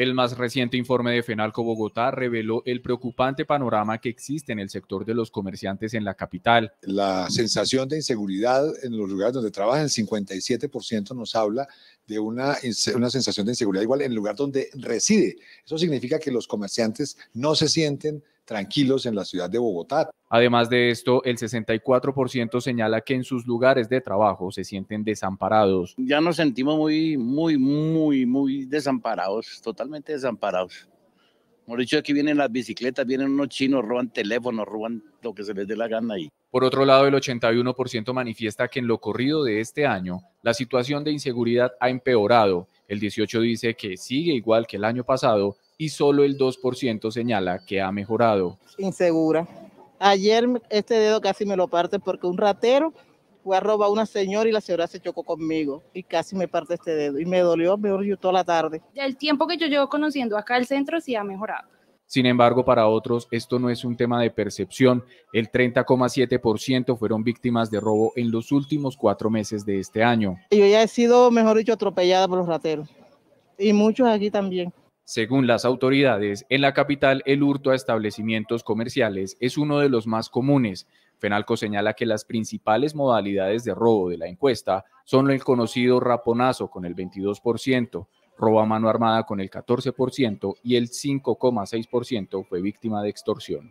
El más reciente informe de Fenalco Bogotá reveló el preocupante panorama que existe en el sector de los comerciantes en la capital. La sensación de inseguridad en los lugares donde trabajan, el 57% nos habla de una, una sensación de inseguridad igual en el lugar donde reside. Eso significa que los comerciantes no se sienten tranquilos en la ciudad de Bogotá. Además de esto, el 64% señala que en sus lugares de trabajo se sienten desamparados. Ya nos sentimos muy, muy, muy, muy desamparados, totalmente desamparados. Como dicho, aquí vienen las bicicletas, vienen unos chinos, roban teléfonos, roban lo que se les dé la gana ahí. Por otro lado, el 81% manifiesta que en lo corrido de este año la situación de inseguridad ha empeorado. El 18% dice que sigue igual que el año pasado y solo el 2% señala que ha mejorado. Insegura. Ayer este dedo casi me lo parte porque un ratero fue a robar a una señora y la señora se chocó conmigo y casi me parte este dedo y me dolió, me dolió toda la tarde. El tiempo que yo llevo conociendo acá el centro sí ha mejorado. Sin embargo, para otros esto no es un tema de percepción. El 30,7% fueron víctimas de robo en los últimos cuatro meses de este año. Yo ya he sido, mejor dicho, atropellada por los rateros. Y muchos aquí también. Según las autoridades, en la capital el hurto a establecimientos comerciales es uno de los más comunes. Fenalco señala que las principales modalidades de robo de la encuesta son el conocido raponazo con el 22%, robo a mano armada con el 14% y el 5,6% fue víctima de extorsión.